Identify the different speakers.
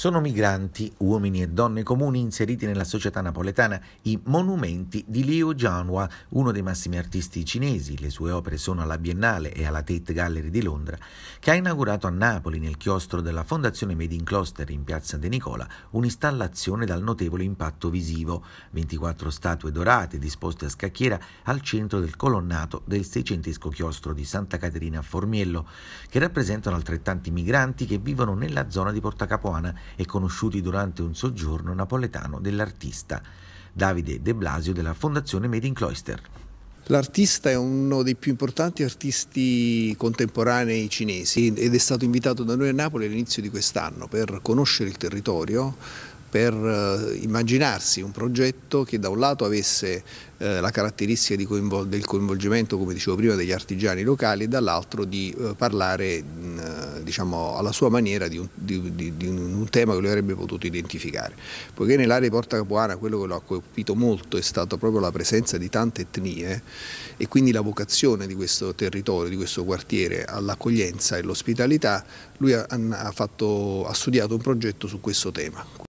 Speaker 1: Sono migranti, uomini e donne comuni inseriti nella società napoletana, i monumenti di Liu Jianhua, uno dei massimi artisti cinesi. Le sue opere sono alla Biennale e alla Tate Gallery di Londra, che ha inaugurato a Napoli, nel chiostro della Fondazione Made in Closter in piazza De Nicola, un'installazione dal notevole impatto visivo. 24 statue dorate disposte a scacchiera al centro del colonnato del seicentesco chiostro di Santa Caterina a Formiello, che rappresentano altrettanti migranti che vivono nella zona di Porta Capuana e conosciuti durante un soggiorno napoletano dell'artista Davide De Blasio della Fondazione Made in Cloister. L'artista è
Speaker 2: uno dei più importanti artisti contemporanei cinesi ed è stato invitato da noi a Napoli all'inizio di quest'anno per conoscere il territorio, per eh, immaginarsi un progetto che da un lato avesse eh, la caratteristica coinvol del coinvolgimento, come dicevo prima, degli artigiani locali e dall'altro di eh, parlare diciamo, alla sua maniera di un, di, di, di un, tema che lui avrebbe potuto identificare. Poiché nell'area di Porta Capuana quello che lo ha colpito molto è stata proprio la presenza di tante etnie e quindi la vocazione di questo territorio, di questo quartiere all'accoglienza e all'ospitalità, lui ha, ha, fatto, ha studiato un progetto su questo tema.